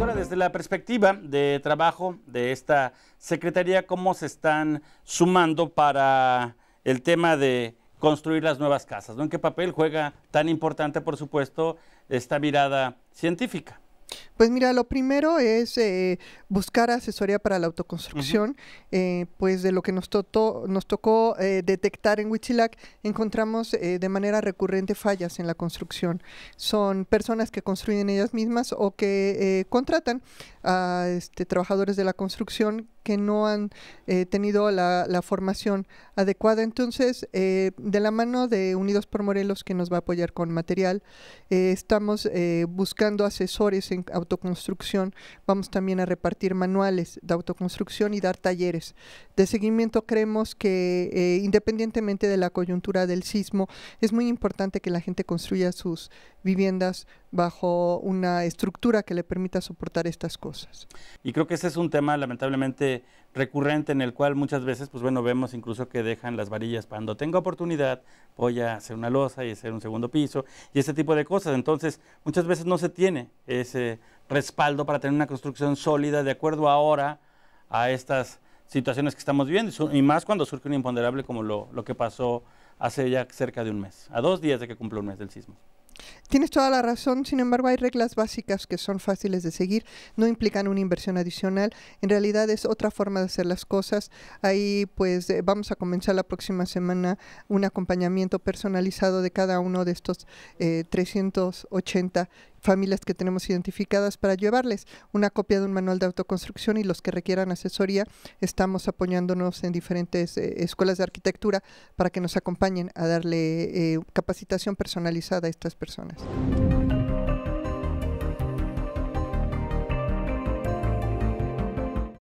Ahora desde la perspectiva de trabajo de esta Secretaría, ¿cómo se están sumando para el tema de construir las nuevas casas? ¿no? ¿En qué papel juega tan importante, por supuesto, esta mirada científica? Pues mira, lo primero es eh, buscar asesoría para la autoconstrucción. Eh, pues de lo que nos, tocó, nos tocó eh, detectar en Huitzilac, encontramos de manera recurrente fallas en la construcción. Son personas que construyen ellas mismas o que contratan a este, trabajadores de la construcción que no han eh, tenido la, formación adecuada. Entonces, eh, de la mano de Unidos por Morelos, que nos va a apoyar con material, eh, estamos buscando asesores en autoconstrucción. Vamos también a repartir manuales de autoconstrucción y dar talleres. De seguimiento creemos que, independientemente de la coyuntura del sismo, es muy importante que la gente construya sus viviendas bajo una estructura que le permita soportar estas cosas. Y creo que ese es un tema lamentablemente recurrente en el cual muchas veces, pues bueno, vemos incluso que dejan las varillas cuando tengo oportunidad, voy a hacer una losa y hacer un segundo piso y ese tipo de cosas. Entonces, muchas veces no se tiene ese respaldo para tener una construcción sólida de acuerdo ahora a estas situaciones que estamos viviendo y más cuando surge un imponderable como lo, lo que pasó hace ya cerca de un mes, a dos días de que cumple un mes del sismo. Tienes toda la razón, sin embargo hay reglas básicas que son fáciles de seguir, no implican una inversión adicional, en realidad es otra forma de hacer las cosas. Ahí pues eh, vamos a comenzar la próxima semana un acompañamiento personalizado de cada uno de estos eh, 380 familias que tenemos identificadas para llevarles una copia de un manual de autoconstrucción y los que requieran asesoría, estamos apoyándonos en diferentes eh, escuelas de arquitectura para que nos acompañen a darle eh, capacitación personalizada a estas personas.